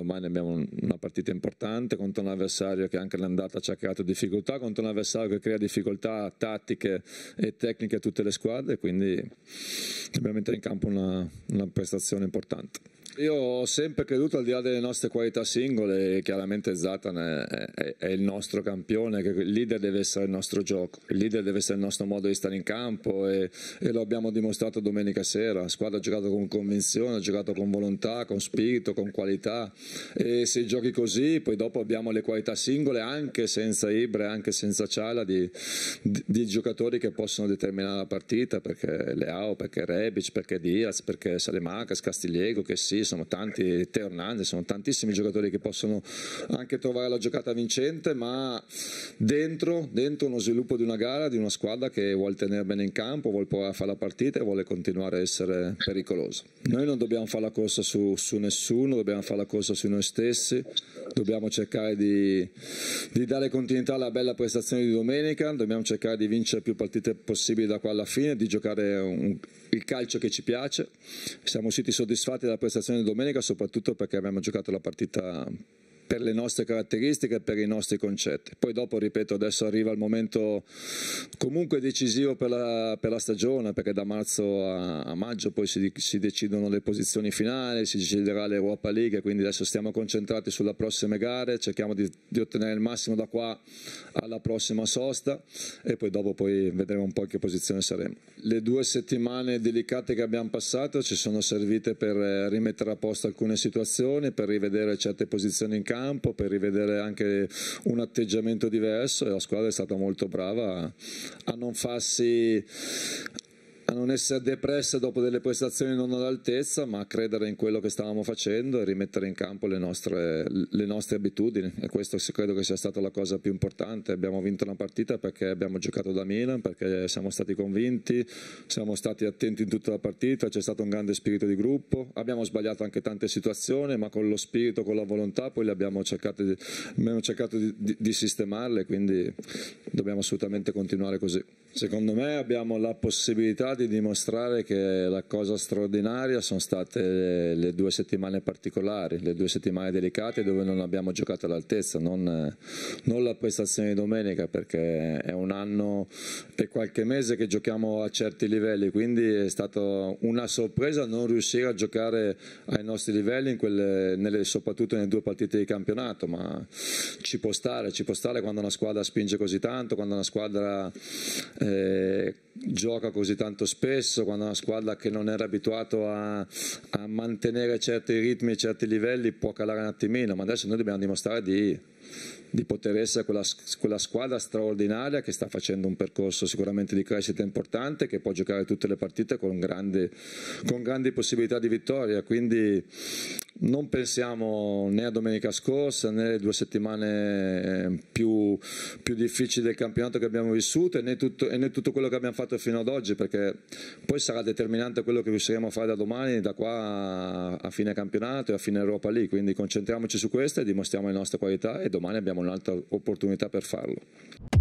Domani abbiamo una partita importante contro un avversario che anche l'andata ci ha creato difficoltà, contro un avversario che crea difficoltà tattiche e tecniche a tutte le squadre, quindi dobbiamo mettere in campo una, una prestazione importante. Io ho sempre creduto al di là delle nostre qualità singole, chiaramente Zatan è, è, è, il nostro campione, che il leader deve essere il nostro gioco, il leader deve essere il nostro modo di stare in campo e, e lo abbiamo dimostrato domenica sera, la squadra ha giocato con convinzione, ha giocato con volontà, con spirito, con qualità e se giochi così poi dopo abbiamo le qualità singole anche senza Ibra, anche senza Ciala di, di, di giocatori che possono determinare la partita perché Leao, perché Rebic, perché Diaz, perché Salemakas, Castigliego, che sì, sono tanti, Teo Hernandez, sono tantissimi giocatori che possono anche trovare la giocata vincente, ma dentro, dentro uno sviluppo di una gara, di una squadra che vuole tenere bene in campo, vuole provare a fare la partita e vuole continuare a essere pericolosa. Noi non dobbiamo fare la corsa su, su nessuno, dobbiamo fare la corsa su noi stessi, dobbiamo cercare di, di, dare continuità alla bella prestazione di domenica, dobbiamo cercare di vincere più partite possibili da qua alla fine, di giocare un, il calcio che ci piace. Siamo usciti soddisfatti della prestazione di domenica soprattutto perché abbiamo giocato la partita per le nostre caratteristiche, per i nostri concetti. Poi dopo, ripeto, adesso arriva il momento comunque decisivo per la, per la stagione, perché da marzo a, a maggio poi si, si, decidono le posizioni finali, si deciderà l'Europa League, quindi adesso stiamo concentrati sulle prossime gare, cerchiamo di, di, ottenere il massimo da qua alla prossima sosta e poi dopo poi vedremo un po' in che posizione saremo. Le due settimane delicate che abbiamo passato ci sono servite per eh, rimettere a posto alcune situazioni, per rivedere certe posizioni in campo, campo, per rivedere anche un atteggiamento diverso e la squadra è stata molto brava a non farsi a non essere depresse dopo delle prestazioni non all'altezza, ma a credere in quello che stavamo facendo e rimettere in campo le nostre, le nostre abitudini. E questo credo che sia stata la cosa più importante. Abbiamo vinto una partita perché abbiamo giocato da Milan, perché siamo stati convinti, siamo stati attenti in tutta la partita, c'è stato un grande spirito di gruppo. Abbiamo sbagliato anche tante situazioni, ma con lo spirito, con la volontà, poi le abbiamo cercato di, abbiamo cercato di, di, di sistemarle, quindi dobbiamo assolutamente continuare così. Secondo me abbiamo la possibilità di di dimostrare che la cosa straordinaria sono state le due settimane particolari, le due settimane delicate dove non abbiamo giocato all'altezza, non, non la prestazione di domenica perché è un anno e qualche mese che giochiamo a certi livelli, quindi è stata una sorpresa non riuscire a giocare ai nostri livelli, quelle, nelle, soprattutto nelle due partite di campionato, ma ci può stare, ci può stare quando una squadra spinge così tanto, quando una squadra eh, gioca così tanto spesso quando una squadra che non era abituata a mantenere certi ritmi, certi livelli può calare un attimino, ma adesso noi dobbiamo dimostrare di, di poter essere quella, quella, squadra straordinaria che sta facendo un percorso sicuramente di crescita importante, che può giocare tutte le partite con grandi, con grandi possibilità di vittoria. Quindi non pensiamo né a domenica scorsa né alle due settimane eh, più, più difficili del campionato che abbiamo vissuto e né, tutto, e né tutto quello che abbiamo fatto fino ad oggi, perché poi sarà determinante quello che riusciremo a fare da domani, da qua a fine campionato e a fine Europa lì, quindi concentriamoci su questo e dimostriamo le nostre qualità e domani abbiamo un'altra opportunità per farlo.